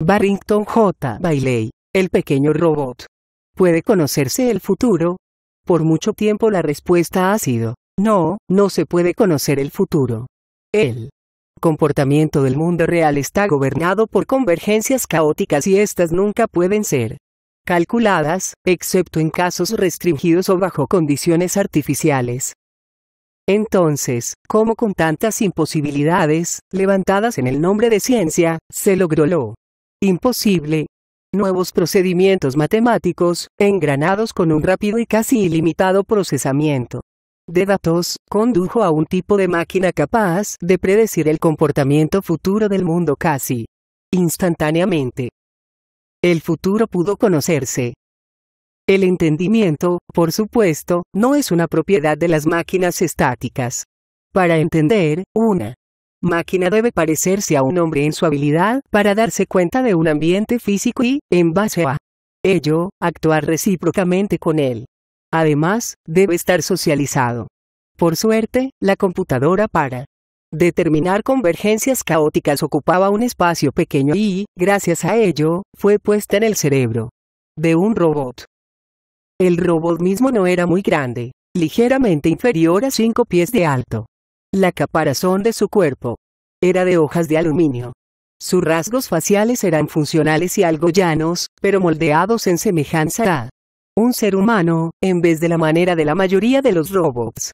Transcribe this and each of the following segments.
Barrington J. Bailey, el pequeño robot. ¿Puede conocerse el futuro? Por mucho tiempo la respuesta ha sido, no, no se puede conocer el futuro. El comportamiento del mundo real está gobernado por convergencias caóticas y estas nunca pueden ser calculadas, excepto en casos restringidos o bajo condiciones artificiales. Entonces, cómo con tantas imposibilidades, levantadas en el nombre de ciencia, se logró lo imposible. Nuevos procedimientos matemáticos, engranados con un rápido y casi ilimitado procesamiento de datos, condujo a un tipo de máquina capaz de predecir el comportamiento futuro del mundo casi instantáneamente. El futuro pudo conocerse. El entendimiento, por supuesto, no es una propiedad de las máquinas estáticas. Para entender, una Máquina debe parecerse a un hombre en su habilidad para darse cuenta de un ambiente físico y, en base a ello, actuar recíprocamente con él. Además, debe estar socializado. Por suerte, la computadora para determinar convergencias caóticas ocupaba un espacio pequeño y, gracias a ello, fue puesta en el cerebro de un robot. El robot mismo no era muy grande, ligeramente inferior a 5 pies de alto. La caparazón de su cuerpo era de hojas de aluminio. Sus rasgos faciales eran funcionales y algo llanos, pero moldeados en semejanza a un ser humano, en vez de la manera de la mayoría de los robots.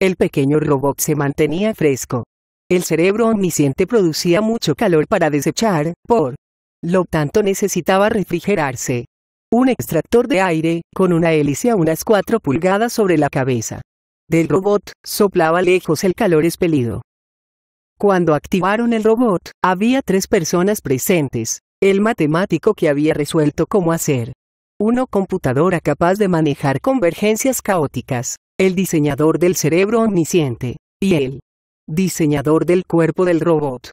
El pequeño robot se mantenía fresco. El cerebro omnisciente producía mucho calor para desechar, por lo tanto necesitaba refrigerarse. Un extractor de aire, con una hélice a unas 4 pulgadas sobre la cabeza del robot, soplaba lejos el calor expelido. Cuando activaron el robot, había tres personas presentes, el matemático que había resuelto cómo hacer una computadora capaz de manejar convergencias caóticas, el diseñador del cerebro omnisciente, y el diseñador del cuerpo del robot.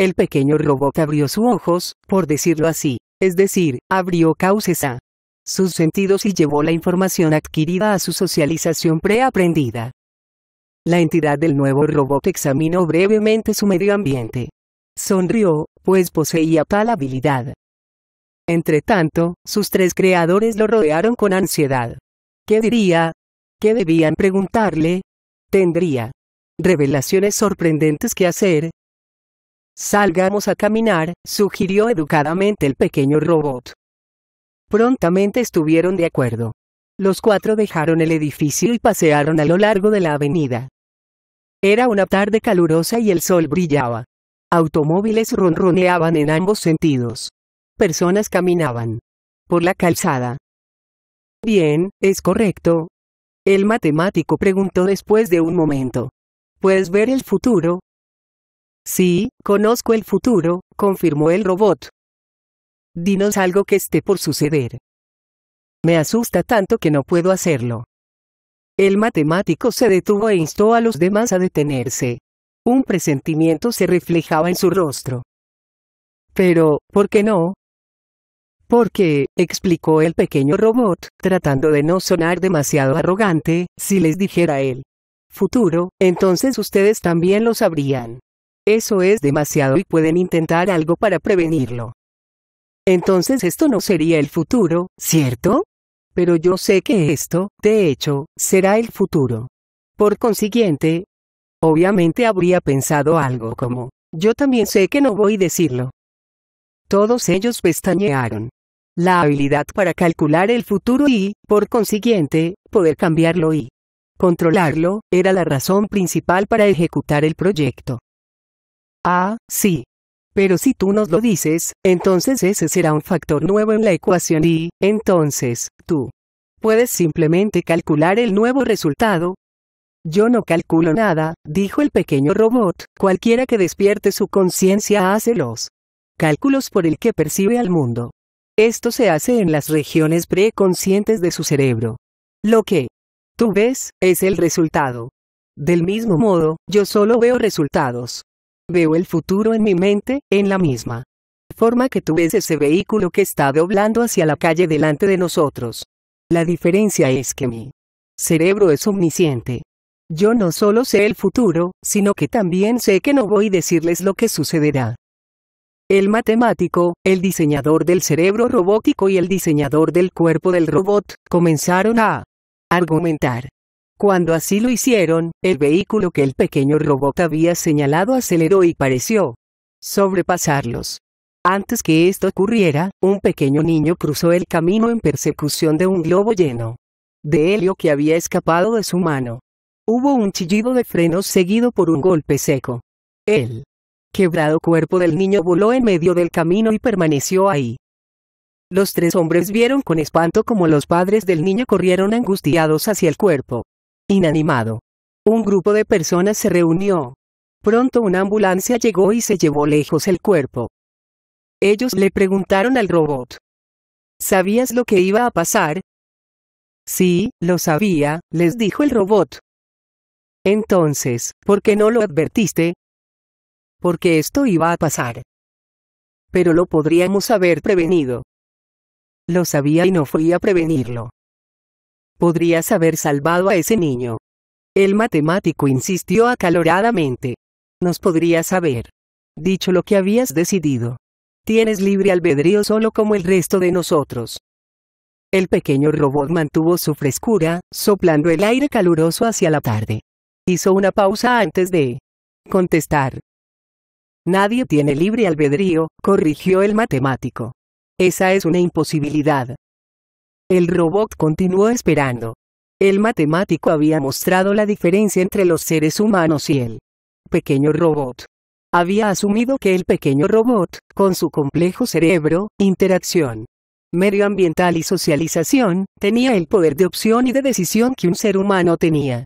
El pequeño robot abrió sus ojos, por decirlo así, es decir, abrió cauces a sus sentidos y llevó la información adquirida a su socialización preaprendida. La entidad del nuevo robot examinó brevemente su medio ambiente. Sonrió, pues poseía tal habilidad. Entretanto, sus tres creadores lo rodearon con ansiedad. ¿Qué diría? ¿Qué debían preguntarle? ¿Tendría revelaciones sorprendentes que hacer? Salgamos a caminar, sugirió educadamente el pequeño robot. Prontamente estuvieron de acuerdo. Los cuatro dejaron el edificio y pasearon a lo largo de la avenida. Era una tarde calurosa y el sol brillaba. Automóviles ronroneaban en ambos sentidos. Personas caminaban. Por la calzada. Bien, es correcto. El matemático preguntó después de un momento. ¿Puedes ver el futuro? Sí, conozco el futuro, confirmó el robot. Dinos algo que esté por suceder. Me asusta tanto que no puedo hacerlo. El matemático se detuvo e instó a los demás a detenerse. Un presentimiento se reflejaba en su rostro. Pero, ¿por qué no? Porque, explicó el pequeño robot, tratando de no sonar demasiado arrogante, si les dijera él. Futuro, entonces ustedes también lo sabrían. Eso es demasiado y pueden intentar algo para prevenirlo. Entonces esto no sería el futuro, ¿cierto? Pero yo sé que esto, de hecho, será el futuro. Por consiguiente, obviamente habría pensado algo como, yo también sé que no voy a decirlo. Todos ellos pestañearon. La habilidad para calcular el futuro y, por consiguiente, poder cambiarlo y controlarlo, era la razón principal para ejecutar el proyecto. Ah, sí, pero si tú nos lo dices, entonces ese será un factor nuevo en la ecuación y, entonces, tú puedes simplemente calcular el nuevo resultado. Yo no calculo nada, dijo el pequeño robot, cualquiera que despierte su conciencia hace los cálculos por el que percibe al mundo. Esto se hace en las regiones preconscientes de su cerebro. Lo que tú ves es el resultado. Del mismo modo, yo solo veo resultados. Veo el futuro en mi mente, en la misma forma que tú ves ese vehículo que está doblando hacia la calle delante de nosotros. La diferencia es que mi cerebro es omnisciente. Yo no solo sé el futuro, sino que también sé que no voy a decirles lo que sucederá. El matemático, el diseñador del cerebro robótico y el diseñador del cuerpo del robot, comenzaron a argumentar. Cuando así lo hicieron, el vehículo que el pequeño robot había señalado aceleró y pareció sobrepasarlos. Antes que esto ocurriera, un pequeño niño cruzó el camino en persecución de un globo lleno de helio que había escapado de su mano. Hubo un chillido de frenos seguido por un golpe seco. El quebrado cuerpo del niño voló en medio del camino y permaneció ahí. Los tres hombres vieron con espanto como los padres del niño corrieron angustiados hacia el cuerpo inanimado. Un grupo de personas se reunió. Pronto una ambulancia llegó y se llevó lejos el cuerpo. Ellos le preguntaron al robot. ¿Sabías lo que iba a pasar? Sí, lo sabía, les dijo el robot. Entonces, ¿por qué no lo advertiste? Porque esto iba a pasar. Pero lo podríamos haber prevenido. Lo sabía y no fui a prevenirlo. Podrías haber salvado a ese niño. El matemático insistió acaloradamente. Nos podrías haber dicho lo que habías decidido. Tienes libre albedrío solo como el resto de nosotros. El pequeño robot mantuvo su frescura, soplando el aire caluroso hacia la tarde. Hizo una pausa antes de contestar. Nadie tiene libre albedrío, corrigió el matemático. Esa es una imposibilidad. El robot continuó esperando. El matemático había mostrado la diferencia entre los seres humanos y el pequeño robot. Había asumido que el pequeño robot, con su complejo cerebro, interacción medioambiental y socialización, tenía el poder de opción y de decisión que un ser humano tenía.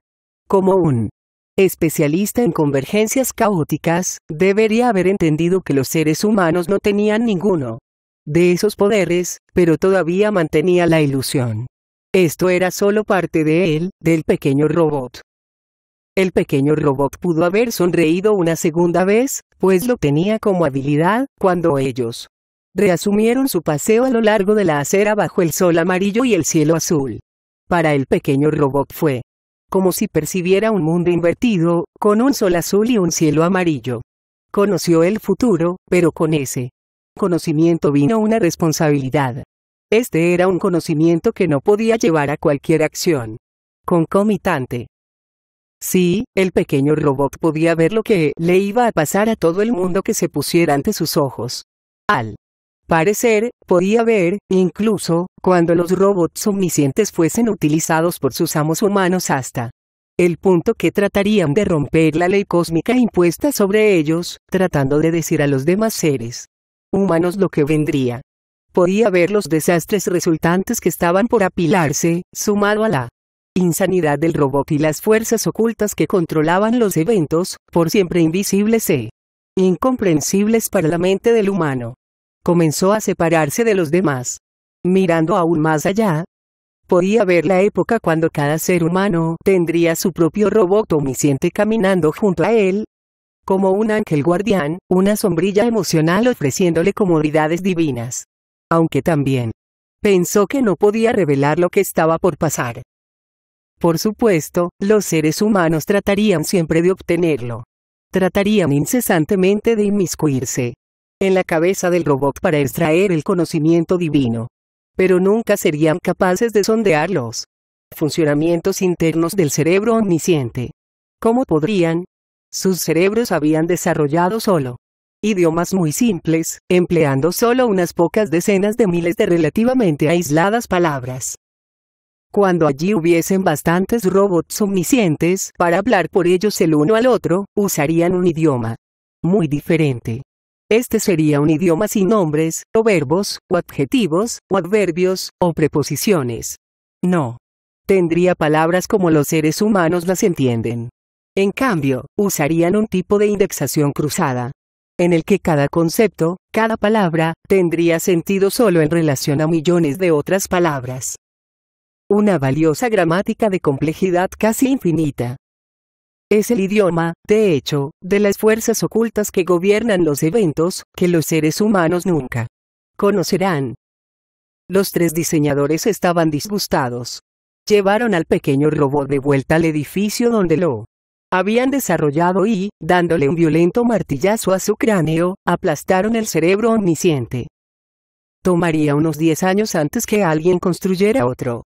Como un especialista en convergencias caóticas, debería haber entendido que los seres humanos no tenían ninguno de esos poderes, pero todavía mantenía la ilusión. Esto era solo parte de él, del pequeño robot. El pequeño robot pudo haber sonreído una segunda vez, pues lo tenía como habilidad, cuando ellos reasumieron su paseo a lo largo de la acera bajo el sol amarillo y el cielo azul. Para el pequeño robot fue como si percibiera un mundo invertido, con un sol azul y un cielo amarillo. Conoció el futuro, pero con ese conocimiento vino una responsabilidad. Este era un conocimiento que no podía llevar a cualquier acción. Concomitante. Sí, el pequeño robot podía ver lo que le iba a pasar a todo el mundo que se pusiera ante sus ojos. Al parecer, podía ver, incluso, cuando los robots omniscientes fuesen utilizados por sus amos humanos hasta el punto que tratarían de romper la ley cósmica impuesta sobre ellos, tratando de decir a los demás seres humanos lo que vendría. Podía ver los desastres resultantes que estaban por apilarse, sumado a la insanidad del robot y las fuerzas ocultas que controlaban los eventos, por siempre invisibles e incomprensibles para la mente del humano. Comenzó a separarse de los demás. Mirando aún más allá, podía ver la época cuando cada ser humano tendría su propio robot omnisciente caminando junto a él, como un ángel guardián, una sombrilla emocional ofreciéndole comodidades divinas. Aunque también pensó que no podía revelar lo que estaba por pasar. Por supuesto, los seres humanos tratarían siempre de obtenerlo. Tratarían incesantemente de inmiscuirse en la cabeza del robot para extraer el conocimiento divino. Pero nunca serían capaces de sondear los funcionamientos internos del cerebro omnisciente. ¿Cómo podrían, sus cerebros habían desarrollado solo idiomas muy simples, empleando solo unas pocas decenas de miles de relativamente aisladas palabras. Cuando allí hubiesen bastantes robots omniscientes para hablar por ellos el uno al otro, usarían un idioma muy diferente. Este sería un idioma sin nombres, o verbos, o adjetivos, o adverbios, o preposiciones. No. Tendría palabras como los seres humanos las entienden. En cambio, usarían un tipo de indexación cruzada, en el que cada concepto, cada palabra, tendría sentido solo en relación a millones de otras palabras. Una valiosa gramática de complejidad casi infinita. Es el idioma, de hecho, de las fuerzas ocultas que gobiernan los eventos, que los seres humanos nunca conocerán. Los tres diseñadores estaban disgustados. Llevaron al pequeño robot de vuelta al edificio donde lo habían desarrollado y, dándole un violento martillazo a su cráneo, aplastaron el cerebro omnisciente. Tomaría unos 10 años antes que alguien construyera otro.